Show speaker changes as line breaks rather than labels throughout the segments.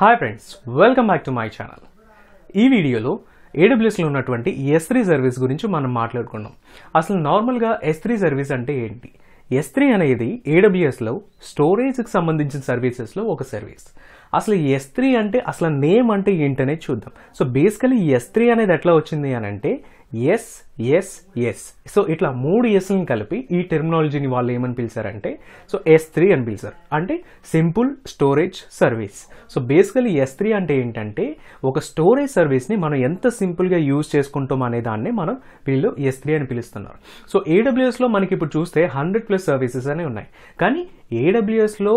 hi friends welcome back to my channel ఈ వీడియోలో ఏడబ్ల్యూఎస్లో ఉన్నటువంటి ఎస్ త్రీ సర్వీస్ గురించి మనం మాట్లాడుకున్నాం అసలు నార్మల్గా ఎస్ త్రీ సర్వీస్ అంటే ఏంటి ఎస్ త్రీ అనేది ఏడబ్ల్యూఎస్లో స్టోరేజ్కి సంబంధించిన సర్వీసెస్లో ఒక సర్వీస్ అసలు ఎస్ త్రీ అంటే అసలు నేమ్ అంటే ఏంటనేది చూద్దాం సో బేసికలీ ఎస్ త్రీ అనేది ఎట్లా వచ్చింది అని అంటే ఎస్ ఎస్ ఎస్ సో ఇట్లా మూడు ఎస్ని కలిపి ఈ టెర్మినాలజీని వాళ్ళు ఏమని పిలిచారంటే సో ఎస్ త్రీ అని పిలిచారు అంటే simple storage service so basically S three అంటే ఏంటంటే ఒక స్టోరేజ్ సర్వీస్ని మనం ఎంత సింపుల్గా యూజ్ చేసుకుంటాం అనే దాన్ని మనం వీళ్ళు ఎస్ త్రీ అని పిలుస్తున్నారు సో ఏడబ్ల్యూఎస్లో మనకి ఇప్పుడు చూస్తే హండ్రెడ్ ప్లస్ సర్వీసెస్ అనేవి ఉన్నాయి కానీ ఏడబ్ల్యూఎస్లో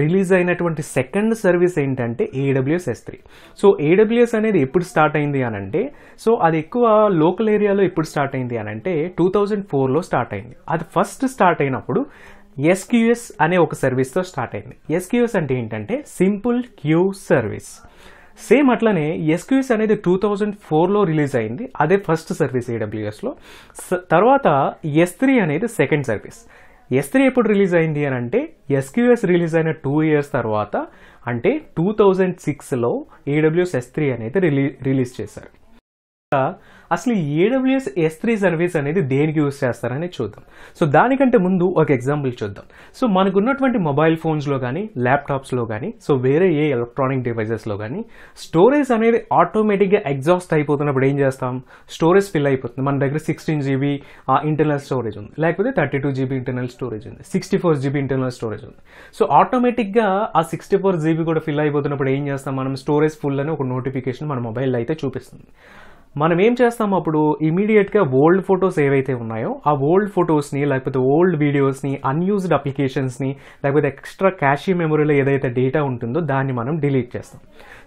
రిలీజ్ అయినటువంటి సెకండ్ సర్వీస్ ఏంటంటే AWS S three so AWS అనేది ఎప్పుడు స్టార్ట్ అయింది అని అంటే సో అది ఎక్కువ లోకల్ ఏరియాలో ఎప్పుడు స్టార్ట్ అయింది అని అంటే టూ థౌజండ్ ఫోర్లో స్టార్ట్ అయింది అది ఫస్ట్ స్టార్ట్ అయినప్పుడు ఎస్క్యూఎస్ అనే ఒక సర్వీస్తో స్టార్ట్ అయింది ఎస్క్యూఎస్ అంటే ఏంటంటే సింపుల్ క్యూ సర్వీస్ సేమ్ అట్లనే ఎస్క్యూఎస్ అనేది టూ థౌజండ్ ఫోర్లో రిలీజ్ అయింది అదే ఫస్ట్ సర్వీస్ ఏడబ్ల్యూఎస్లో తర్వాత ఎస్ త్రీ అనేది సెకండ్ సర్వీస్ ఎస్ త్రీ ఎప్పుడు రిలీజ్ అయింది అని అంటే ఎస్క్యూఎస్ రిలీజ్ అయిన టూ ఇయర్స్ తర్వాత అంటే టూ థౌజండ్ సిక్స్లో ఈడబ్ల్యూఎస్ ఎస్ త్రీ అనేది రిలీజ్ రిలీజ్ చేశారు అసలు ఏడబ్ల్యూఎస్ ఎస్ త్రీ సర్వీస్ అనేది దేనికి యూస్ చేస్తారని చూద్దాం సో దానికంటే ముందు ఒక ఎగ్జాంపుల్ చూద్దాం సో మనకున్నటువంటి మొబైల్ ఫోన్స్లో కానీ ల్యాప్టాప్స్లో కానీ సో వేరే ఏ ఎలక్ట్రానిక్ డివైజెస్లో కానీ స్టోరేజ్ అనేది ఆటోమేటిక్గా ఎగ్జాస్ట్ అయిపోతున్నప్పుడు ఏం చేస్తాం స్టోరేజ్ ఫిల్ అయిపోతుంది మన దగ్గర సిక్స్టీన్ జీబీ ఇంటర్నల్ స్టోరేజ్ ఉంది లేకపోతే thirty two GB internal storage ఉంది sixty four GB internal storage ఉంది సో ఆటోమేటిక్గా ఆ సిక్స్టీ ఫోర్ జీబీ కూడా ఫిల్ అయిపోతున్నప్పుడు ఏం చేస్తాం మనం స్టోరేజ్ ఫుల్ అని ఒక నోటిఫికేషన్ మన మొబైల్లో అయితే చూపిస్తుంది మనం ఏం చేస్తాం అప్పుడు ఇమీడియట్గా ఓల్డ్ ఫొటోస్ ఏవైతే ఉన్నాయో ఆ ఓల్డ్ ఫొటోస్ని లేకపోతే ఓల్డ్ వీడియోస్ని అన్యూజ్డ్ అప్లికేషన్స్ని లేకపోతే ఎక్స్ట్రా క్యాషీ మెమొరీలో ఏదైతే డేటా ఉంటుందో దాన్ని మనం డిలీట్ చేస్తాం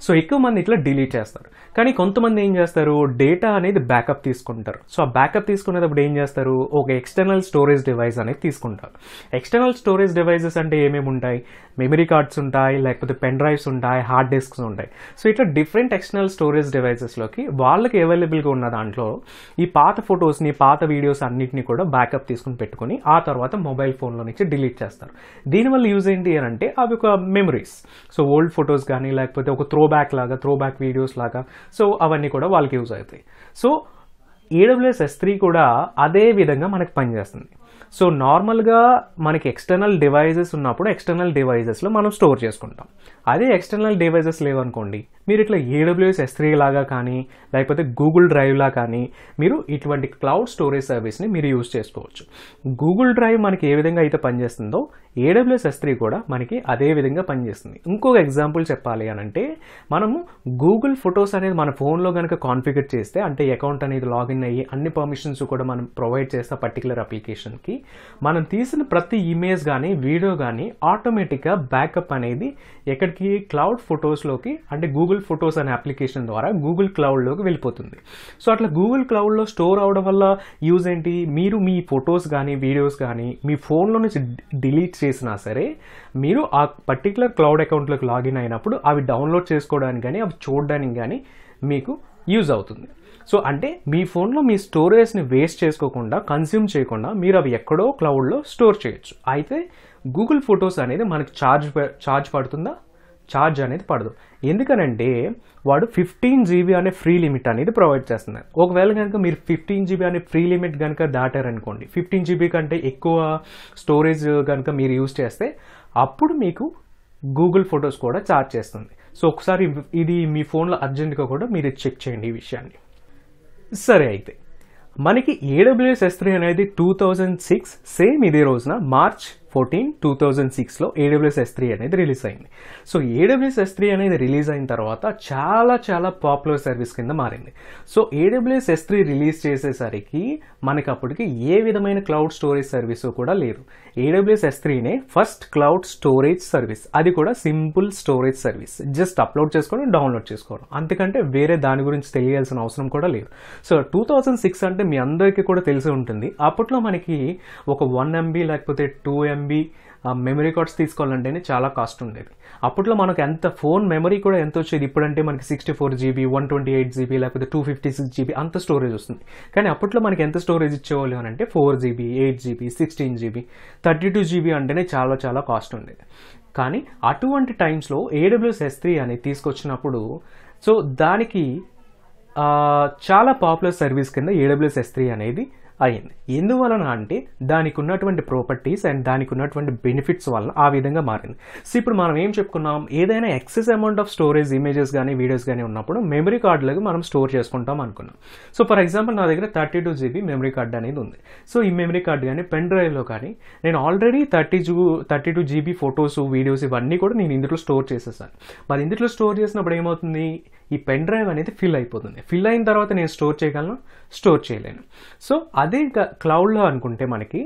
సో ఎక్కువ మంది ఇట్లా డిలీట్ చేస్తారు కానీ కొంతమంది ఏం చేస్తారు డేటా అనేది బ్యాకప్ తీసుకుంటారు సో ఆ బ్యాకప్ తీసుకునేటప్పుడు ఏం చేస్తారు ఒక ఎక్స్టర్నల్ స్టోరేజ్ డివైస్ అనేది తీసుకుంటారు ఎక్స్టర్నల్ స్టోరేజ్ డివైజెస్ అంటే ఏమేమి ఉంటాయి మెమరీ కార్డ్స్ ఉంటాయి లేకపోతే పెన్ డ్రైవ్స్ ఉంటాయి హార్డ్ డిస్క్స్ ఉంటాయి సో ఇట్లా డిఫరెంట్ ఎక్స్టర్నల్ స్టోరేజ్ డివైసెస్లోకి వాళ్ళకి అవైలబుల్గా ఉన్న దాంట్లో ఈ పాత ఫొటోస్ని పాత వీడియోస్ అన్నింటినీ కూడా బ్యాకప్ తీసుకుని పెట్టుకొని ఆ తర్వాత మొబైల్ ఫోన్లో నుంచి డిలీట్ చేస్తారు దీనివల్ల యూజ్ ఏంటి అని అంటే అవి ఒక మెమరీస్ సో ఓల్డ్ ఫొటోస్ కానీ లేకపోతే ఒక త్రో బ్యాక్ లాగా త్రో బ్యాక్ వీడియోస్ లాగా సో అవన్నీ కూడా వాళ్ళకి యూజ్ అవుతాయి సో ఏడబ్ల్యూఎస్ ఎస్ త్రీ కూడా అదే విధంగా మనకు పనిచేస్తుంది సో నార్మల్గా మనకి ఎక్స్టర్నల్ డివైజెస్ ఉన్నప్పుడు ఎక్స్టర్నల్ డివైజెస్లో మనం స్టోర్ చేసుకుంటాం అదే ఎక్స్టర్నల్ డివైజెస్ లేవనుకోండి మీరు ఇట్లా ఏడబ్ల్యూఎస్ ఎస్ త్రీ లాగా కానీ లేకపోతే గూగుల్ డ్రైవ్లా కానీ మీరు ఇటువంటి క్లౌడ్ స్టోరేజ్ సర్వీస్ని మీరు యూజ్ చేసుకోవచ్చు గూగుల్ డ్రైవ్ మనకి ఏ విధంగా అయితే పనిచేస్తుందో ఏడబ్ల్యూఎస్ ఎస్ త్రీ కూడా మనకి అదే విధంగా పనిచేస్తుంది ఇంకొక ఎగ్జాంపుల్ చెప్పాలి అని అంటే మనము గూగుల్ ఫొటోస్ అనేది మన ఫోన్లో కనుక కాన్ఫిగర్ చేస్తే అంటే అకౌంట్ అనేది లాగిన్ అయ్యి అన్ని పర్మిషన్స్ కూడా మనం ప్రొవైడ్ చేస్తే పర్టికులర్ అప్లికేషన్కి మనం తీసిన ప్రతి ఇమేజ్ కానీ వీడియో కానీ ఆటోమేటిక్గా బ్యాకప్ అనేది ఎక్కడికి క్లౌడ్ ఫొటోస్లోకి అంటే గూగుల్ గూగుల్ ఫొటోస్ అనే అప్లికేషన్ ద్వారా గూగుల్ క్లౌడ్లోకి వెళ్ళిపోతుంది సో అట్లా గూగుల్ క్లౌడ్లో స్టోర్ అవడం వల్ల యూజ్ ఏంటి మీరు మీ ఫొటోస్ కానీ వీడియోస్ కానీ మీ ఫోన్లో నుంచి డిలీట్ చేసినా సరే మీరు ఆ పర్టికులర్ క్లౌడ్ అకౌంట్లోకి లాగిన్ అయినప్పుడు అవి డౌన్లోడ్ చేసుకోవడానికి కానీ అవి చూడడానికి కానీ మీకు యూజ్ అవుతుంది సో అంటే మీ ఫోన్లో మీ స్టోరేజ్ని వేస్ట్ చేసుకోకుండా కన్స్యూమ్ చేయకుండా మీరు అవి ఎక్కడో క్లౌడ్లో స్టోర్ చేయొచ్చు అయితే గూగుల్ ఫొటోస్ అనేది మనకు ఛార్జ్ ఛార్జ్ పడుతుందా ఛార్జ్ అనేది పడదు ఎందుకనంటే వాడు ఫిఫ్టీన్ జీబీ అనే ఫ్రీ లిమిట్ అనేది ప్రొవైడ్ చేస్తున్నారు ఒకవేళ కనుక మీరు ఫిఫ్టీన్ జీబీ అనే ఫ్రీ లిమిట్ కనుక దాటారనుకోండి ఫిఫ్టీన్ జీబీ కంటే ఎక్కువ స్టోరేజ్ కనుక మీరు యూజ్ చేస్తే అప్పుడు మీకు గూగుల్ ఫొటోస్ కూడా ఛార్జ్ చేస్తుంది సో ఒకసారి ఇది మీ ఫోన్లో అర్జెంటుగా కూడా మీరు చెక్ చేయండి ఈ విషయాన్ని సరే అయితే మనకి ఏడబ్ల్యూఎస్ ఎస్ త్రీ అనేది టూ థౌజండ్ సిక్స్ సేమ్ ఇదే రోజున మార్చ్ ఫోర్టీన్ టూ థౌజండ్ సిక్స్లో ఏడబ్ల్యూఎస్ ఎస్ త్రీ అనేది రిలీజ్ అయింది సో ఏడబ్ల్యూఎస్ ఎస్ త్రీ అనేది రిలీజ్ అయిన తర్వాత చాలా చాలా పాపులర్ సర్వీస్ కింద మారింది so AWS S three release చేసేసరికి మనకి అప్పటికి ఏ విధమైన క్లౌడ్ స్టోరేజ్ సర్వీస్ కూడా లేదు ఏడబ్ల్యూఎస్ ఎస్ త్రీనే ఫస్ట్ క్లౌడ్ స్టోరేజ్ సర్వీస్ అది కూడా simple storage service just upload చేసుకొని డౌన్లోడ్ చేసుకోవడం అంతకంటే వేరే దాని గురించి తెలియాల్సిన అవసరం కూడా లేదు సో టూ థౌజండ్ సిక్స్ అంటే మీ అందరికీ కూడా తెలిసి ఉంటుంది అప్పట్లో మనకి ఒక వన్ ఎంబీ లేకపోతే two MB MB memory cards తీసుకోవాలంటేనే చాలా కాస్ట్ ఉండేది అప్పట్లో మనకు ఎంత ఫోన్ మెమరీ కూడా ఎంత వచ్చేది ఇప్పుడంటే మనకి sixty four GB one twenty eight GB లేకపోతే టూ ఫిఫ్టీ సిక్స్ జీబీ అంత స్టోరేజ్ వస్తుంది కానీ అప్పట్లో మనకి ఎంత స్టోరేజ్ ఇచ్చేవాళ్ళు అని అంటే four GB eight GB sixteen GB thirty two GB అంటేనే చాలా చాలా కాస్ట్ ఉండేది కానీ అటువంటి టైమ్స్లో ఏడబ్ల్యూఎస్ ఎస్ త్రీ అనేది తీసుకొచ్చినప్పుడు సో దానికి చాలా పాపులర్ సర్వీస్ కింద ఏడబ్ల్యూఎస్ ఎస్ త్రీ అనేది అయింది ఎందువలన అంటే దానికి ఉన్నటువంటి ప్రాపర్టీస్ అండ్ దానికి ఉన్నటువంటి బెనిఫిట్స్ వలన ఆ విధంగా మారింది సో ఇప్పుడు మనం ఏం చెప్పుకున్నాం ఏదైనా excess amount of storage images కానీ వీడియోస్ కానీ ఉన్నప్పుడు మెమరీ కార్డులకు మనం స్టోర్ చేసుకుంటాం అనుకున్నాం సో ఫర్ ఎగ్జాంపుల్ నా దగ్గర thirty two GB memory card అనేది ఉంది సో ఈ మెమరీ కార్డు కానీ పెన్ డ్రైవ్లో కానీ నేను ఆల్రెడీ థర్టీ జూ thirty two GB photos videos ఇవన్నీ కూడా నేను ఇందులో స్టోర్ చేసేసాను మరి ఇందులో స్టోర్ చేసినప్పుడు ఏమవుతుంది ఈ పెన్ డ్రైవ్ అనేది ఫిల్ అయిపోతుంది ఫిల్ అయిన తర్వాత నేను స్టోర్ చేయగలను స్టోర్ చేయలేను సో అదే క్లౌడ్లో అనుకుంటే మనకి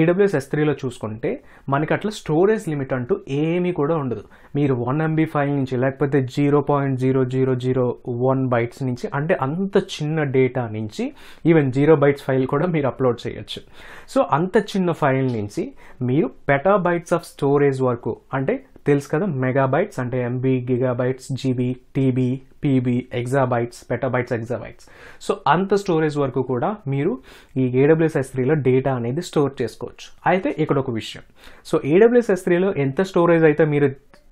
ఏడబ్ల్యూఎస్ ఎస్ త్రీలో చూసుకుంటే మనకి అట్లా స్టోరేజ్ లిమిట్ అంటూ ఏమీ కూడా ఉండదు మీరు వన్ ఎంబీ ఫైల్ నుంచి లేకపోతే zero point zero zero zero one bytes నుంచి అంటే అంత చిన్న డేటా నుంచి ఈవెన్ జీరో బైట్స్ ఫైల్ కూడా మీరు అప్లోడ్ చేయొచ్చు సో అంత చిన్న ఫైల్ నుంచి మీరు పెటా బైట్స్ ఆఫ్ స్టోరేజ్ వరకు అంటే తెలుసు కదా మెగా బైట్స్ అంటే MB gigabytes GB TB PB exabytes petabytes exabytes so అంత స్టోరేజ్ వరకు కూడా మీరు ఈ ఏడబ్ల్యూఎస్ ఎస్ త్రీలో డేటా అనేది స్టోర్ చేసుకోవచ్చు అయితే ఇక్కడ ఒక విషయం సో ఏడబ్ల్యూఎస్ ఎస్ త్రీలో ఎంత స్టోరేజ్ అయితే మీరు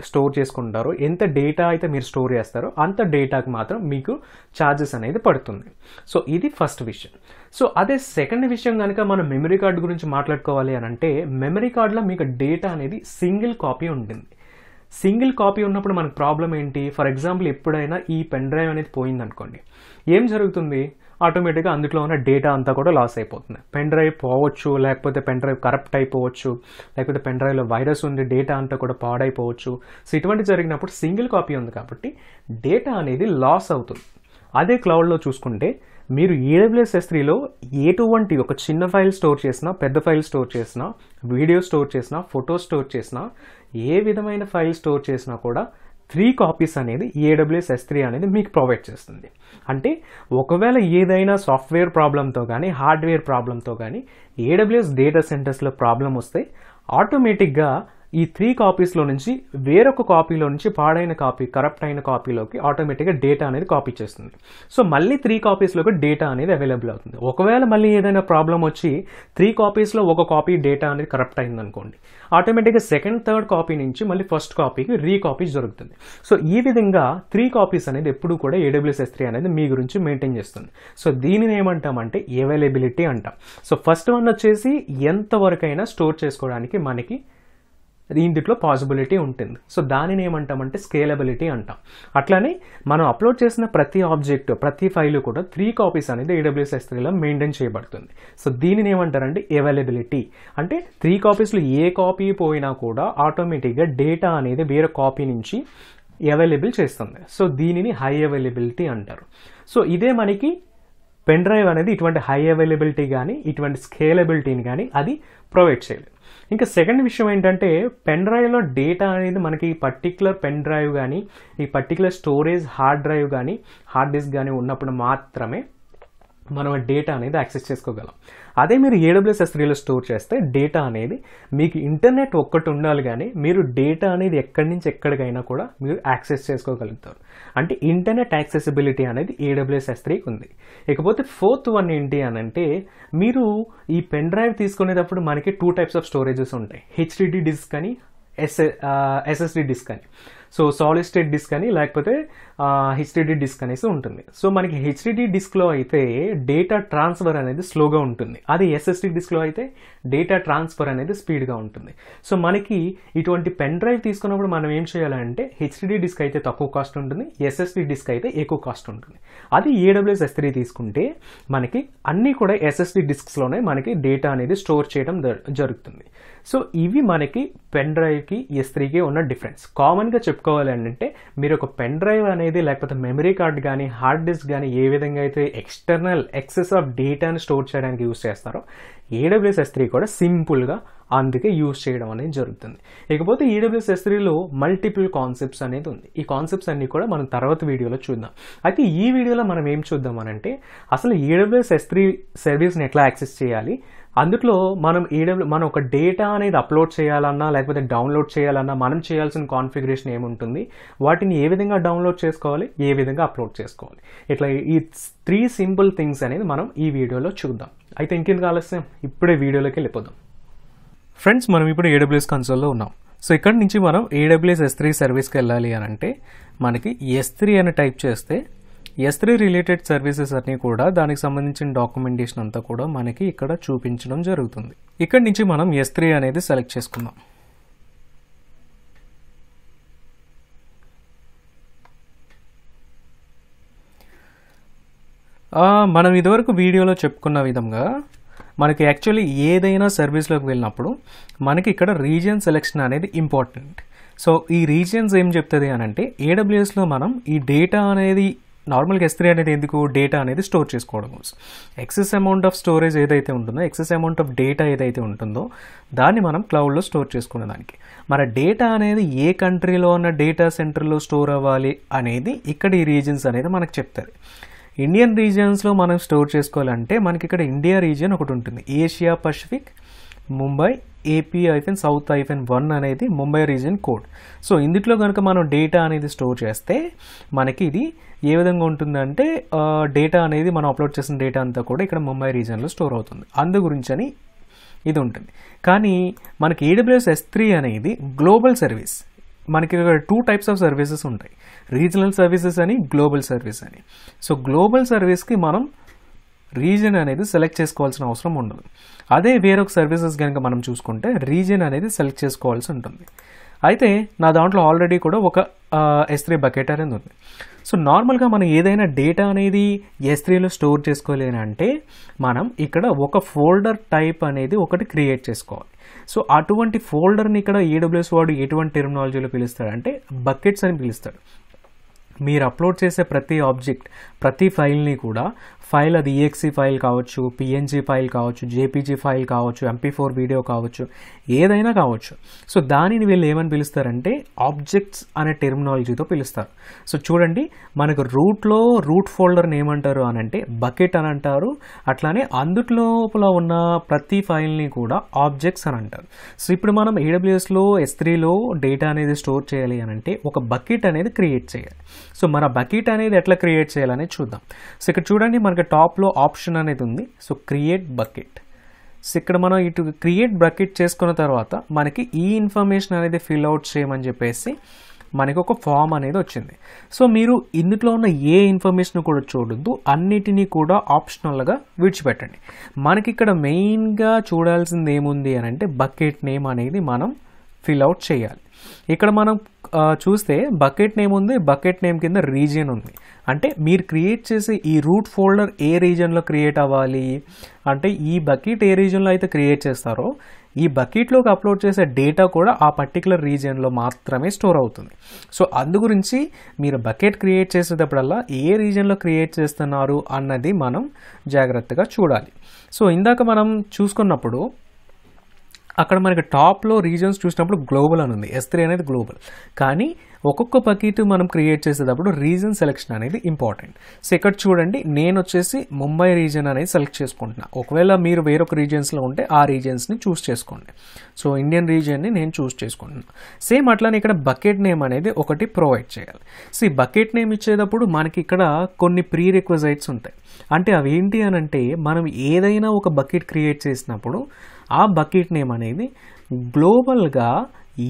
స్టోర్ చేసుకుంటారో ఎంత డేటా అయితే మీరు స్టోర్ చేస్తారో అంత డేటాకి మాత్రం మీకు ఛార్జెస్ అనేది పడుతుంది సో ఇది ఫస్ట్ విషయం సో అదే సెకండ్ విషయం కనుక మనం మెమరీ కార్డు గురించి మాట్లాడుకోవాలి అని అంటే మెమరీ కార్డులో మీకు డేటా అనేది సింగిల్ కాపీ ఉంటుంది సింగిల్ కాపీ ఉన్నప్పుడు మనకు ప్రాబ్లం ఏంటి ఫర్ ఎగ్జాంపుల్ ఎప్పుడైనా ఈ పెన్ డ్రైవ్ అనేది పోయిందనుకోండి ఏం జరుగుతుంది ఆటోమేటిక్గా అందులో ఉన్న డేటా అంతా కూడా లాస్ అయిపోతుంది పెన్ డ్రైవ్ పోవచ్చు లేకపోతే పెన్ డ్రైవ్ కరప్ట్ అయిపోవచ్చు లేకపోతే పెన్ డ్రైవ్లో వైరస్ ఉంది డేటా అంతా కూడా పాడైపోవచ్చు సో ఇటువంటి జరిగినప్పుడు సింగిల్ కాపీ ఉంది కాబట్టి డేటా అనేది లాస్ అవుతుంది అదే క్లౌడ్లో చూసుకుంటే మీరు ఏడబ్ల్యూఎస్ ఎస్ త్రీలో ఎటువంటి ఒక చిన్న ఫైల్ స్టోర్ చేసినా పెద్ద ఫైల్ స్టోర్ చేసినా వీడియో స్టోర్ చేసినా ఫోటో స్టోర్ చేసినా ఏ విధమైన ఫైల్ స్టోర్ చేసినా కూడా త్రీ కాపీస్ అనేది ఏడబ్ల్యూఎస్ ఎస్ త్రీ అనేది మీకు ప్రొవైడ్ చేస్తుంది అంటే ఒకవేళ ఏదైనా సాఫ్ట్వేర్ ప్రాబ్లంతో కానీ హార్డ్వేర్ ప్రాబ్లంతో కానీ ఏడబ్ల్యూఎస్ డేటా సెంటర్స్లో ప్రాబ్లం వస్తే ఆటోమేటిక్గా ఈ త్రీ కాపీస్లో నుంచి వేరొక కాపీలో నుంచి పాడైన కాపీ కరప్ట్ అయిన కాపీలోకి ఆటోమేటిక్గా డేటా అనేది కాపీ చేస్తుంది సో మళ్ళీ త్రీ కాపీస్లోకి డేటా అనేది అవైలబుల్ అవుతుంది ఒకవేళ మళ్ళీ ఏదైనా ప్రాబ్లం వచ్చి త్రీ కాపీస్లో ఒక కాపీ డేటా అనేది కరప్ట్ అయింది అనుకోండి ఆటోమేటిక్గా సెకండ్ థర్డ్ కాపీ నుంచి మళ్ళీ ఫస్ట్ కాపీకి రీకాపీ జరుగుతుంది సో ఈ విధంగా త్రీ కాపీస్ అనేది ఎప్పుడు కూడా ఏడబ్ల్యూఎస్ త్రీ అనేది మీ గురించి మెయింటైన్ చేస్తుంది సో దీనిని ఏమంటామంటే అవైలబిలిటీ అంటాం సో ఫస్ట్ వన్ వచ్చేసి ఎంతవరకైనా స్టోర్ చేసుకోవడానికి మనకి దీంట్లో పాసిబిలిటీ ఉంటుంది సో దానిని ఏమంటామంటే స్కేలబిలిటీ అంటాం అట్లానే మనం అప్లోడ్ చేసిన ప్రతి ఆబ్జెక్ట్ ప్రతి ఫైల్ కూడా త్రీ కాపీస్ అనేది ఏడబ్ల్యూఎస్ ఎస్ త్రీలో మెయింటైన్ చేయబడుతుంది సో దీనిని ఏమంటారంటే అవైలబిలిటీ అంటే త్రీ కాపీస్లో ఏ కాపీ పోయినా కూడా ఆటోమేటిక్గా డేటా అనేది వేరే కాపీ నుంచి అవైలబుల్ చేస్తుంది సో దీనిని హై అవైలబిలిటీ అంటారు సో ఇదే మనకి పెన్ డ్రైవ్ అనేది ఇటువంటి హై అవైలబిలిటీ కానీ ఇటువంటి స్కేలబిలిటీని కానీ అది ప్రొవైడ్ చేయలేదు ఇంకా సెకండ్ విషయం ఏంటంటే పెన్ డ్రైవ్లో డేటా అనేది మనకి పర్టికులర్ పెన్ డ్రైవ్ కానీ ఈ పర్టికులర్ స్టోరేజ్ హార్డ్ డ్రైవ్ కానీ హార్డ్ డిస్క్ కానీ ఉన్నప్పుడు మాత్రమే మనం డేటా అనేది యాక్సెస్ చేసుకోగలం అదే మీరు ఏడబ్ల్యూఎస్ ఎస్త్రీలో స్టోర్ చేస్తే డేటా అనేది మీకు ఇంటర్నెట్ ఒక్కటి ఉండాలి కానీ మీరు డేటా అనేది ఎక్కడి నుంచి ఎక్కడికైనా కూడా మీరు యాక్సెస్ చేసుకోగలుగుతారు అంటే ఇంటర్నెట్ యాక్సెసిబిలిటీ అనేది ఏడబ్ల్యూఎస్ ఎస్త్రీకి ఉంది ఇకపోతే ఫోర్త్ వన్ ఏంటి అని అంటే మీరు ఈ పెన్ డ్రైవ్ తీసుకునేటప్పుడు మనకి టూ టైప్స్ ఆఫ్ స్టోరేజెస్ ఉంటాయి హెచ్డిడి డిస్క్ అని ఎస్ ఎస్ఎస్డి డిస్క్ అని సో సాలిడ్ స్టేట్ డిస్క్ అని లేకపోతే హెచ్డిడి డిస్క్ అనేసి ఉంటుంది సో మనకి హెచ్డిడి డిస్క్లో అయితే డేటా ట్రాన్స్ఫర్ అనేది స్లోగా ఉంటుంది అది ఎస్ఎస్డి డిస్క్లో అయితే డేటా ట్రాన్స్ఫర్ అనేది స్పీడ్గా ఉంటుంది సో మనకి ఇటువంటి పెన్ డ్రైవ్ తీసుకున్నప్పుడు మనం ఏం చేయాలంటే హెచ్డిడి డిస్క్ అయితే తక్కువ కాస్ట్ ఉంటుంది ఎస్ఎస్డి డిస్క్ అయితే ఎక్కువ కాస్ట్ ఉంటుంది అది ఏడబ్ల్యూఎస్ ఎస్ త్రీ తీసుకుంటే మనకి అన్నీ కూడా ఎస్ఎస్డి డిస్క్స్లోనే మనకి డేటా అనేది స్టోర్ చేయడం జరుగుతుంది సో ఇవి మనకి పెన్ డ్రైవ్కి ఎస్ త్రీకి ఉన్న డిఫరెన్స్ కామన్గా చెప్పుకోవాలి అంటే మీరు ఒక పెన్ డ్రైవ్ అనేది లేకపోతే మెమరీ కార్డ్ కానీ హార్డ్ డిస్క్ కానీ ఏ విధంగా అయితే ఎక్స్టర్నల్ ఎక్సెస్ ఆఫ్ డేటాని స్టోర్ చేయడానికి యూస్ చేస్తారో ఏడబ్ల్యూస్ ఎస్ త్రీ కూడా సింపుల్గా అందుకే యూజ్ చేయడం అనేది జరుగుతుంది ఇకపోతే ఈడబ్ల్యూఎస్ ఎస్ త్రీలో మల్టిపుల్ కాన్సెప్ట్స్ అనేది ఉంది ఈ కాన్సెప్ట్స్ అన్ని కూడా మనం తర్వాత వీడియోలో చూద్దాం అయితే ఈ వీడియోలో మనం ఏం చూద్దాం అనంటే అసలు ఈడబ్ల్యూఎస్ e ఎస్ త్రీ సర్వీస్ని ఎట్లా యాక్సెస్ చేయాలి అందుట్లో మనం ఈడబ్ల్యూ మనం ఒక డేటా అనేది అప్లోడ్ చేయాలన్నా లేకపోతే డౌన్లోడ్ చేయాలన్నా మనం చేయాల్సిన కాన్ఫిగరేషన్ ఏముంటుంది వాటిని ఏ విధంగా డౌన్లోడ్ చేసుకోవాలి ఏ విధంగా అప్లోడ్ చేసుకోవాలి ఇట్లా ఈ త్రీ సింపుల్ థింగ్స్ అనేది మనం ఈ వీడియోలో చూద్దాం అయితే ఇంకెందుకు ఆలస్యం ఇప్పుడే వీడియోలోకి వెళ్ళిపోదాం ఫ్రెండ్స్ మనం ఇప్పుడు ఏడబ్ల్యూఎస్ కన్సోల్లో ఉన్నాం సో ఇక్కడ నుంచి మనం ఏడబ్ల్యూఎస్ ఎస్ త్రీ సర్వీస్కి వెళ్ళాలి అని అంటే మనకి ఎస్ త్రీ అని టైప్ చేస్తే ఎస్ త్రీ రిలేటెడ్ సర్వీసెస్ అన్నీ కూడా దానికి సంబంధించిన డాక్యుమెంటేషన్ అంతా కూడా మనకి ఇక్కడ చూపించడం జరుగుతుంది ఇక్కడి నుంచి మనం ఎస్ త్రీ అనేది సెలెక్ట్ చేసుకుందాం మనం ఇదివరకు వీడియోలో చెప్పుకున్న విధంగా మనకి యాక్చువల్లీ ఏదైనా సర్వీస్లోకి వెళ్ళినప్పుడు మనకి ఇక్కడ రీజియన్ సెలెక్షన్ అనేది ఇంపార్టెంట్ సో ఈ రీజియన్స్ ఏం చెప్తుంది అని అంటే ఏడబ్ల్యూఎస్లో మనం ఈ డేటా అనేది నార్మల్గా ఎస్ త్రీ అనేది ఎందుకు డేటా అనేది స్టోర్ చేసుకోవడం కోసం ఎక్సెస్ అమౌంట్ ఆఫ్ స్టోరేజ్ ఏదైతే ఉంటుందో ఎక్సెస్ అమౌంట్ ఆఫ్ డేటా ఏదైతే ఉంటుందో దాన్ని మనం క్లౌడ్లో స్టోర్ చేసుకునే దానికి మన డేటా అనేది ఏ కంట్రీలో ఉన్న డేటా సెంటర్లో స్టోర్ అవ్వాలి అనేది ఇక్కడ ఈ రీజన్స్ అనేది మనకు చెప్తారు ఇండియన్ రీజియన్స్లో మనం స్టోర్ చేసుకోవాలంటే మనకి ఇక్కడ ఇండియా రీజియన్ ఒకటి ఉంటుంది Asia Pacific Mumbai AP hyphen south hyphen one అనేది ముంబై రీజియన్ కోడ్ సో ఇందులో కనుక మనం డేటా అనేది స్టోర్ చేస్తే మనకి ఇది ఏ విధంగా ఉంటుందంటే డేటా అనేది మనం అప్లోడ్ చేసిన డేటా అంతా కూడా ఇక్కడ ముంబై రీజన్లో స్టోర్ అవుతుంది అందు గురించి అని ఇది ఉంటుంది కానీ మనకి ఏడబ్ల్యూఎస్ ఎస్ త్రీ అనేది గ్లోబల్ సర్వీస్ మనకి టూ టైప్స్ ఆఫ్ సర్వీసెస్ ఉంటాయి రీజనల్ సర్వీసెస్ అని గ్లోబల్ సర్వీస్ అని సో గ్లోబల్ సర్వీస్కి మనం రీజన్ అనేది సెలెక్ట్ చేసుకోవాల్సిన అవసరం ఉండదు అదే వేరొక సర్వీసెస్ కనుక మనం చూసుకుంటే రీజన్ అనేది సెలెక్ట్ చేసుకోవాల్సి ఉంటుంది అయితే నా దాంట్లో ఆల్రెడీ కూడా ఒక ఎస్ త్రీ బకెట్ అనేది ఉంది సో నార్మల్గా మనం ఏదైనా డేటా అనేది ఎస్ త్రీలో స్టోర్ అంటే మనం ఇక్కడ ఒక ఫోల్డర్ టైప్ అనేది ఒకటి క్రియేట్ చేసుకోవాలి సో అటువంటి ఫోల్డర్ని ఇక్కడ ఏడబ్ల్యూఎస్ వాడు ఎటువంటి టెర్మినాలజీలో పిలుస్తాడంటే బకెట్స్ అని పిలుస్తాడు మీరు అప్లోడ్ చేసే ప్రతి ఆబ్జెక్ట్ ప్రతి ఫైల్ని కూడా ఫైల్ అది ఈఎక్సీ e e ఫైల్ కావచ్చు పిఎన్జీ ఫైల్ కావచ్చు జేపీజీ ఫైల్ కావచ్చు ఎంపీ ఫోర్ వీడియో కావచ్చు ఏదైనా కావచ్చు సో దానిని వీళ్ళు ఏమని పిలుస్తారంటే ఆబ్జెక్ట్స్ అనే టెర్మినాలజీతో పిలుస్తారు సో చూడండి మనకు రూట్లో రూట్ ఫోల్డర్ని ఏమంటారు అని అంటే బకెట్ అని అంటారు అట్లానే అందుట్లోపల ఉన్న ప్రతి ఫైల్ని కూడా ఆబ్జెక్ట్స్ అని అంటారు సో ఇప్పుడు మనం ఏడబ్ల్యూఎస్లో ఎస్ త్రీలో డేటా అనేది స్టోర్ చేయాలి అని అంటే ఒక బకెట్ అనేది క్రియేట్ చేయాలి సో మన బకెట్ అనేది ఎట్లా క్రియేట్ చేయాలనేది చూద్దాం సో ఇక్కడ చూడండి మనకు మనకి టాప్లో ఆప్షన్ అనేది ఉంది సో క్రియేట్ బకెట్ సో ఇక్కడ మనం ఇటు క్రియేట్ బకెట్ చేసుకున్న తర్వాత మనకి ఈ ఇన్ఫర్మేషన్ అనేది ఫిల్ అవుట్ చేయమని చెప్పేసి మనకి ఒక ఫామ్ అనేది వచ్చింది సో మీరు ఇందులో ఉన్న ఏ ఇన్ఫర్మేషన్ కూడా చూడొద్దు అన్నిటినీ కూడా ఆప్షనల్గా విడిచిపెట్టండి మనకి ఇక్కడ మెయిన్గా చూడాల్సింది ఏముంది అని అంటే బకెట్ నేమ్ అనేది మనం ఫిల్ అవుట్ చేయాలి ఇక్కడ మనం చూస్తే బకెట్ నేమ్ ఉంది బకెట్ నేమ్ కింద రీజియన్ ఉంది అంటే మీరు క్రియేట్ చేసే ఈ రూట్ ఫోల్డర్ ఏ రీజియన్లో క్రియేట్ అవ్వాలి అంటే ఈ బకెట్ ఏ రీజియన్లో అయితే క్రియేట్ చేస్తారో ఈ బకెట్లోకి అప్లోడ్ చేసే డేటా కూడా ఆ పర్టికులర్ రీజియన్లో మాత్రమే స్టోర్ అవుతుంది సో అందు గురించి మీరు బకెట్ క్రియేట్ చేసేటప్పుడల్లా ఏ రీజియన్లో క్రియేట్ చేస్తున్నారు అన్నది మనం జాగ్రత్తగా చూడాలి సో ఇందాక మనం చూసుకున్నప్పుడు అక్కడ మనకి టాప్లో రీజన్స్ చూసినప్పుడు గ్లోబల్ అని ఉంది ఎస్ త్రీ అనేది గ్లోబల్ కానీ ఒక్కొక్క పకీటు మనం క్రియేట్ చేసేటప్పుడు రీజన్ సెలెక్షన్ అనేది ఇంపార్టెంట్ సో ఇక్కడ చూడండి నేను వచ్చేసి ముంబై రీజన్ అనేది సెలెక్ట్ చేసుకుంటున్నా ఒకవేళ మీరు వేరొక రీజన్స్లో ఉంటే ఆ రీజన్స్ని చూస్ చేసుకోండి సో ఇండియన్ రీజియన్ని నేను చూస్ చేసుకుంటున్నా సేమ్ అట్లానే ఇక్కడ బకెట్ నేమ్ అనేది ఒకటి ప్రొవైడ్ చేయాలి సో ఈ బకెట్ నేమ్ ఇచ్చేటప్పుడు మనకి ఇక్కడ కొన్ని ప్రీ రిక్వజైట్స్ ఉంటాయి అంటే అవి ఏంటి అని అంటే మనం ఏదైనా ఒక బకెట్ క్రియేట్ చేసినప్పుడు ఆ బకెట్ నేమ్ అనేది గ్లోబల్గా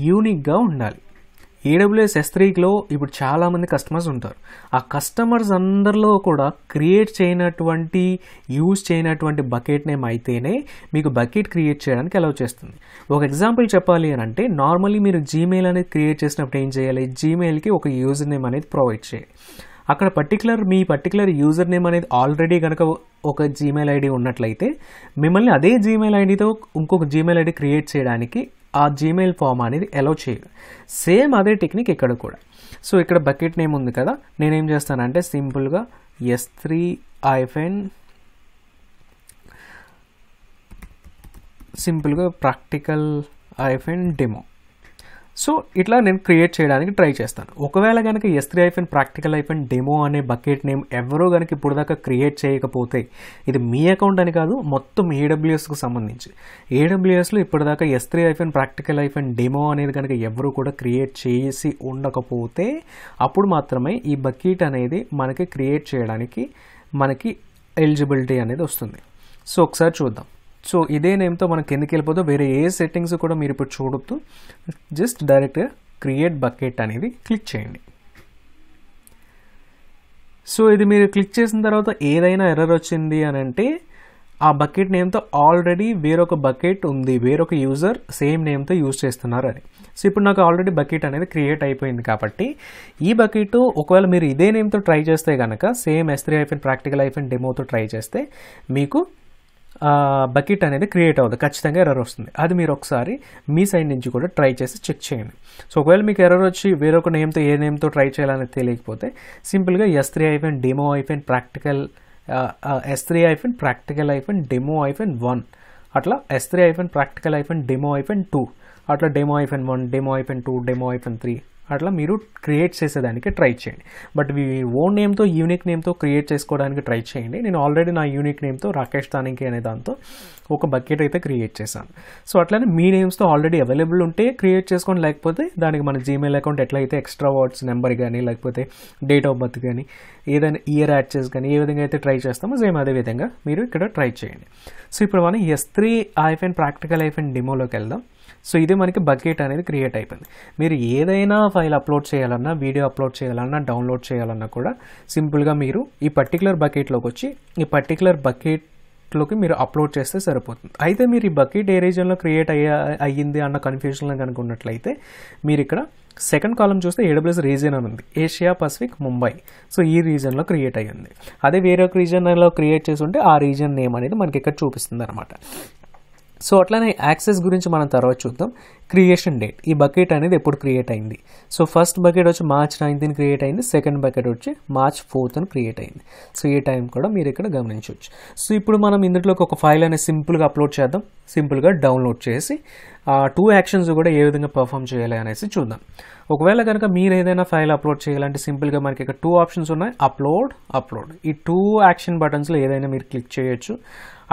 యూనిక్గా ఉండాలి ఏడబ్ల్యూఎస్ ఎస్ త్రీలో ఇప్పుడు చాలామంది కస్టమర్స్ ఉంటారు ఆ కస్టమర్స్ అందరిలో కూడా క్రియేట్ చేయనటువంటి యూజ్ చేయనటువంటి బకెట్ నేమ్ అయితేనే మీకు బకెట్ క్రియేట్ చేయడానికి అలౌ చేస్తుంది ఒక ఎగ్జాంపుల్ చెప్పాలి అని అంటే నార్మల్లీ మీరు జీమెయిల్ అనేది క్రియేట్ చేసినప్పుడు ఏం చేయాలి జీమెయిల్కి ఒక యూజర్ నేమ్ అనేది ప్రొవైడ్ చేయాలి అక్కడ పర్టికులర్ మీ పర్టికులర్ యూజర్ నేమ్ అనేది ఆల్రెడీ కనుక ఒక జీమెయిల్ ఐడి ఉన్నట్లయితే మిమ్మల్ని అదే జీమెయిల్ ఐడితో ఇంకొక జీమెయిల్ ఐడి క్రియేట్ చేయడానికి ఆ జీమెయిల్ ఫామ్ అనేది అలౌ చేయరు సేమ్ అదే టెక్నిక్ ఇక్కడ కూడా సో ఇక్కడ బకెట్ నేమ్ ఉంది కదా నేనేం చేస్తానంటే సింపుల్గా ఎస్ త్రీ ఐఫెన్ సింపుల్గా ప్రాక్టికల్ ఐఫెన్ డెమో సో ఇట్లా నేను క్రియేట్ చేయడానికి ట్రై చేస్తాను ఒకవేళ కనుక S three hyphen practical hyphen demo అనే బకెట్ నేమ్ ఎవరో కనుక ఇప్పుడు దాకా క్రియేట్ చేయకపోతే ఇది మీ అకౌంట్ అని కాదు మొత్తం ఏడబ్ల్యూఎస్కి సంబంధించి ఏడబ్ల్యూఎస్లో ఇప్పటిదాకా S three hyphen practical hyphen demo అనేది కనుక ఎవరు కూడా క్రియేట్ చేసి ఉండకపోతే అప్పుడు మాత్రమే ఈ బకెట్ అనేది మనకి క్రియేట్ చేయడానికి మనకి ఎలిజిబిలిటీ అనేది వస్తుంది సో ఒకసారి చూద్దాం సో ఇదే నేమ్తో మనం కిందకి వెళ్ళిపోతే వేరే ఏ సెట్టింగ్స్ కూడా మీరు ఇప్పుడు చూడొద్దు జస్ట్ డైరెక్ట్గా క్రియేట్ బకెట్ అనేది క్లిక్ చేయండి సో ఇది మీరు క్లిక్ చేసిన తర్వాత ఏదైనా ఎర్రర్ వచ్చింది అని అంటే ఆ బకెట్ నేమ్తో ఆల్రెడీ వేరొక బకెట్ ఉంది వేరొక యూజర్ సేమ్ నేమ్తో యూజ్ చేస్తున్నారు అని సో ఇప్పుడు నాకు ఆల్రెడీ బకెట్ అనేది క్రియేట్ అయిపోయింది కాబట్టి ఈ బకెట్ ఒకవేళ మీరు ఇదే నేమ్తో ట్రై చేస్తే కనుక same S hyphen practical hyphen డెమోతో ట్రై చేస్తే మీకు బకెట్ అనేది క్రియేట్ అవుతుంది ఖచ్చితంగా ఎర్రర్ వస్తుంది అది మీరు ఒకసారి మీ సైడ్ నుంచి కూడా ట్రై చేసి చెక్ చేయండి సో ఒకవేళ మీకు ఎర్రర్ వచ్చి వేరొక నేమ్తో ఏ నేమ్తో ట్రై చేయాలని తెలియకపోతే సింపుల్గా S three hyphen demo hyphen practical S three hyphen practical hyphen demo hyphen one అట్లా S three hyphen practical hyphen demo hyphen two అట్లా demo hyphen one demo hyphen two demo hyphen three అట్లా మీరు create చేసేదానికి try చేయండి but మీ own నేమ్తో unique నేమ్తో create చేసుకోవడానికి ట్రై చేయండి నేను ఆల్రెడీ నా యూనిక్ నేమ్తో రాకేష్ తానికి అనే దాంతో ఒక బకెట్ అయితే క్రియేట్ చేశాను సో అట్లనే మీ నేమ్స్తో ఆల్రెడీ అవైలబుల్ ఉంటే క్రియేట్ చేసుకోండి లేకపోతే దానికి మన జీమెయిల్ అకౌంట్ అయితే ఎక్స్ట్రా వర్డ్స్ నెంబర్ కానీ లేకపోతే డేట్ ఆఫ్ బర్త్ కానీ ఏదైనా ఇయర్ యాడ్ చేసి కానీ ఏ విధంగా అయితే ట్రై చేస్తామో సేమ్ అదే విధంగా మీరు ఇక్కడ ట్రై చేయండి సో ఇప్పుడు మనం S three hyphen practical hyphen డిమోలోకి వెళ్దాం సో ఇది మనకి బకెట్ అనేది క్రియేట్ అయిపోయింది మీరు ఏదైనా ఫైల్ అప్లోడ్ చేయాలన్నా వీడియో అప్లోడ్ చేయాలన్నా డౌన్లోడ్ చేయాలన్నా కూడా సింపుల్గా మీరు ఈ పర్టికులర్ బకెట్లోకి వచ్చి ఈ పర్టికులర్ బకెట్ లోకి మీరు అప్లోడ్ చేస్తే సరిపోతుంది అయితే మీరు ఈ బకెట్ ఏ రీజన్లో క్రియేట్ అయ్యా అయ్యింది అన్న కన్ఫ్యూజన్లో కనుక ఉన్నట్లయితే మీరు ఇక్కడ సెకండ్ కాలం చూస్తే ఏడబ్ల్యూస్ రీజియన్ అని ఉంది ఏషియా పసిఫిక్ ముంబై సో ఈ రీజియన్లో క్రియేట్ అయ్యింది అదే వేరే ఒక రీజియన్లో క్రియేట్ చేసి ఉంటే ఆ రీజియన్ నేమ్ అనేది మనకి ఇక్కడ చూపిస్తుంది అనమాట సో అట్లనే యాక్సెస్ గురించి మనం తర్వాత చూద్దాం క్రియేషన్ డేట్ ఈ బకెట్ అనేది ఎప్పుడు క్రియేట్ అయింది సో ఫస్ట్ బకెట్ వచ్చి మార్చ్ నైన్త్ని క్రియేట్ అయింది సెకండ్ బకెట్ వచ్చి మార్చ్ ఫోర్త్ని క్రియేట్ అయింది సో ఈ టైం కూడా మీరు ఇక్కడ గమనించవచ్చు సో ఇప్పుడు మనం ఇందులోకి ఒక ఫైల్ అనేది సింపుల్గా అప్లోడ్ చేద్దాం సింపుల్గా డౌన్లోడ్ చేసి ఆ టూ యాక్షన్స్ కూడా ఏ విధంగా పర్ఫామ్ చేయాలి అనేసి చూద్దాం ఒకవేళ కనుక మీరు ఏదైనా ఫైల్ అప్లోడ్ చేయాలంటే సింపుల్గా మనకి ఇక్కడ టూ ఆప్షన్స్ ఉన్నాయి అప్లోడ్ అప్లోడ్ ఈ టూ యాక్షన్ బటన్స్లో ఏదైనా మీరు క్లిక్ చేయొచ్చు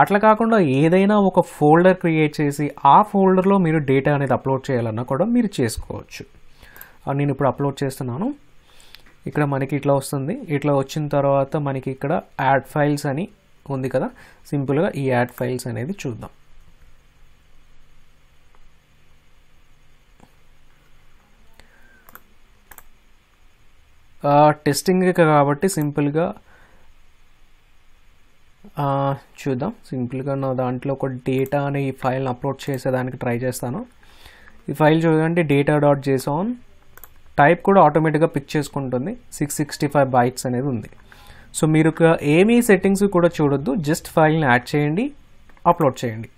అట్లా కాకుండా ఏదైనా ఒక ఫోల్డర్ క్రియేట్ చేసి ఆ ఫోల్డర్లో మీరు డేటా అనేది అప్లోడ్ చేయాలన్నా కూడా మీరు చేసుకోవచ్చు నేను ఇప్పుడు అప్లోడ్ చేస్తున్నాను ఇక్కడ మనకి ఇట్లా వస్తుంది ఇట్లా వచ్చిన తర్వాత మనకి ఇక్కడ యాడ్ ఫైల్స్ అని ఉంది కదా సింపుల్గా ఈ యాడ్ ఫైల్స్ అనేది చూద్దాం టెస్టింగ్ కాబట్టి సింపుల్గా చూద్దాం సింపుల్గా నా దాంట్లో ఒక డేటా అనే ఈ ఫైల్ని అప్లోడ్ చేసేదానికి ట్రై చేస్తాను ఈ ఫైల్ చూడండి డేటా డాట్ జేసాన్ టైప్ కూడా ఆటోమేటిక్గా పిక్ చేసుకుంటుంది సిక్స్ సిక్స్టీ ఫైవ్ బైట్స్ అనేది ఉంది సో మీరు ఏమీ సెట్టింగ్స్ కూడా చూడొద్దు జస్ట్ ఫైల్ని యాడ్ చేయండి అప్లోడ్ చేయండి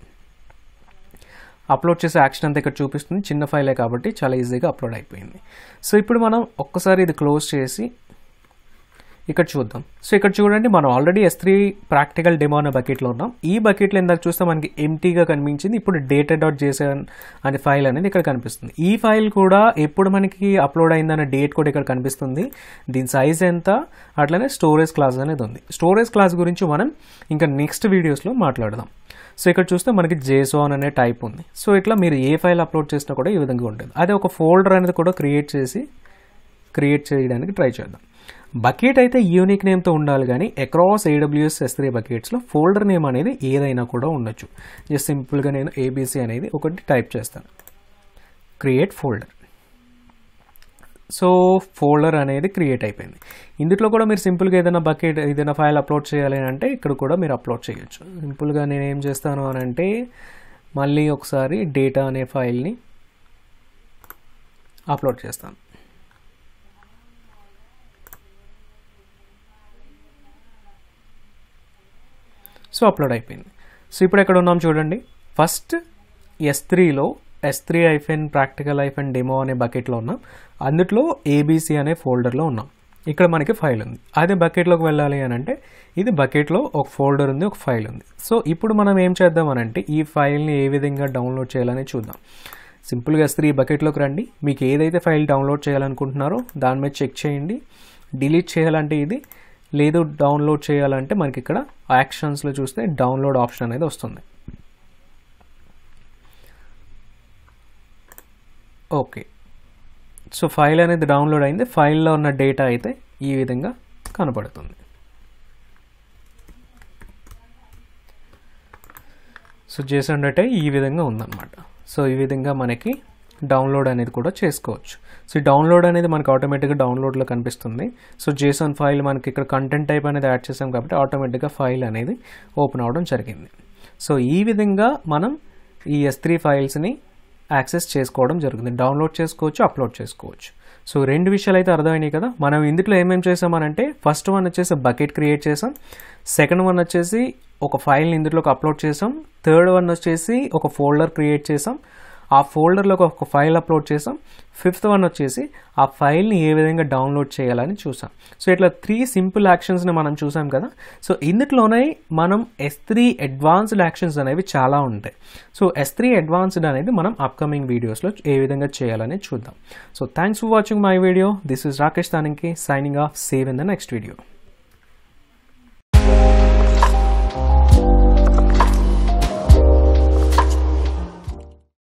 అప్లోడ్ చేసే యాక్షన్ అంతా ఇక్కడ చూపిస్తుంది చిన్న ఫైలే కాబట్టి చాలా ఈజీగా అప్లోడ్ అయిపోయింది సో ఇప్పుడు మనం ఒక్కసారి ఇది క్లోజ్ చేసి ఇక్కడ చూద్దాం సో ఇక్కడ చూడండి మనం already S three practical demo అనే బకెట్లో ఉన్నాం ఈ బకెట్లో ఇందాక చూస్తే మనకి ఎంటీగా కనిపించింది ఇప్పుడు డేటా డాట్ జేసన్ అనే ఫైల్ అనేది ఇక్కడ కనిపిస్తుంది ఈ ఫైల్ కూడా ఎప్పుడు మనకి అప్లోడ్ అయిందనే డేట్ కూడా ఇక్కడ కనిపిస్తుంది దీని సైజ్ ఎంత అట్లనే స్టోరేజ్ క్లాస్ అనేది ఉంది స్టోరేజ్ క్లాస్ గురించి మనం ఇంకా నెక్స్ట్ వీడియోస్లో మాట్లాడదాం సో ఇక్కడ చూస్తే మనకి జేసోన్ అనే టైప్ ఉంది సో ఇట్లా మీరు ఏ ఫైల్ అప్లోడ్ చేసినా కూడా ఈ విధంగా ఉంటుంది అదే ఒక ఫోల్డర్ అనేది కూడా క్రియేట్ చేసి క్రియేట్ చేయడానికి ట్రై చేద్దాం బకెట్ అయితే యూనిక్ నేమ్తో ఉండాలి కానీ అక్రాస్ ఏడబ్ల్యూఎస్ ఎస్ త్రీ బకెట్స్లో ఫోల్డర్ నేమ్ అనేది ఏదైనా కూడా ఉండొచ్చు జస్ట్ సింపుల్గా నేను ఏబీసీ అనేది ఒకటి టైప్ చేస్తాను క్రియేట్ ఫోల్డర్ సో ఫోల్డర్ అనేది క్రియేట్ అయిపోయింది ఇందులో కూడా మీరు సింపుల్గా ఏదైనా బకెట్ ఏదైనా ఫైల్ అప్లోడ్ చేయాలి అంటే ఇక్కడ కూడా మీరు అప్లోడ్ చేయొచ్చు సింపుల్గా నేను ఏం చేస్తాను అని అంటే మళ్ళీ ఒకసారి డేటా అనే ఫైల్ని అప్లోడ్ చేస్తాను సో అప్లోడ్ అయిపోయింది సో ఇప్పుడు ఎక్కడ ఉన్నాం చూడండి ఫస్ట్ ఎస్ త్రీలో S three hyphen practical hyphen demo అనే బకెట్లో ఉన్నాం అందుట్లో ఏబీసీ అనే ఫోల్డర్లో ఉన్నాం ఇక్కడ మనకి ఫైల్ ఉంది అదే బకెట్లోకి వెళ్ళాలి అని అంటే ఇది బకెట్లో ఒక ఫోల్డర్ ఉంది ఒక ఫైల్ ఉంది సో ఇప్పుడు మనం ఏం చేద్దామనంటే ఈ ఫైల్ని ఏ విధంగా డౌన్లోడ్ చేయాలని చూద్దాం సింపుల్గా ఎస్ త్రీ బకెట్లోకి రండి మీకు ఏదైతే ఫైల్ డౌన్లోడ్ చేయాలనుకుంటున్నారో దాని మీద చెక్ చేయండి డిలీట్ చేయాలంటే ఇది లేదు డౌన్లోడ్ చేయాలంటే మనకి ఇక్కడ యాక్షన్స్లో చూస్తే డౌన్లోడ్ ఆప్షన్ అనేది వస్తుంది ఓకే సో ఫైల్ అనేది డౌన్లోడ్ అయింది ఫైల్లో ఉన్న డేటా అయితే ఈ విధంగా కనపడుతుంది సో చేసే డేటా ఈ విధంగా ఉందన్నమాట సో ఈ విధంగా మనకి డౌన్లోడ్ అనేది కూడా చేసుకోవచ్చు సో ఈ డౌన్లోడ్ అనేది మనకు ఆటోమేటిక్గా డౌన్లోడ్లో కనిపిస్తుంది సో జేసన్ ఫైల్ మనకి ఇక్కడ కంటెంట్ టైప్ అనేది యాడ్ చేసాం కాబట్టి ఆటోమేటిక్గా ఫైల్ అనేది ఓపెన్ అవ్వడం జరిగింది సో ఈ విధంగా మనం ఈ ఎస్ త్రీ ఫైల్స్ని యాక్సెస్ చేసుకోవడం జరుగుతుంది డౌన్లోడ్ చేసుకోవచ్చు అప్లోడ్ చేసుకోవచ్చు సో రెండు విషయాలు అయితే అర్థమైనాయి కదా మనం ఇందులో ఏమేమి చేసామనంటే ఫస్ట్ వన్ వచ్చేసి బకెట్ క్రియేట్ చేసాం సెకండ్ వన్ వచ్చేసి ఒక ఫైల్ని ఇందులోకి అప్లోడ్ చేసాం థర్డ్ వన్ వచ్చేసి ఒక ఫోల్డర్ క్రియేట్ చేసాం ఆ ఫోల్డర్లోకి ఒక ఫైల్ అప్లోడ్ చేసాం ఫిఫ్త్ వన్ వచ్చేసి ఆ ఫైల్ని ఏ విధంగా డౌన్లోడ్ చేయాలని చూసాం సో ఇట్లా త్రీ సింపుల్ యాక్షన్స్ని మనం చూసాం కదా సో ఇందుట్లోనే మనం ఎస్ త్రీ అడ్వాన్స్డ్ యాక్షన్స్ అనేవి చాలా ఉంటాయి సో ఎస్ త్రీ అడ్వాన్స్డ్ అనేది మనం అప్కమింగ్ వీడియోస్లో ఏ విధంగా చేయాలని చూద్దాం so thanks for watching my video this is Rakesh దానికి signing off save in the next video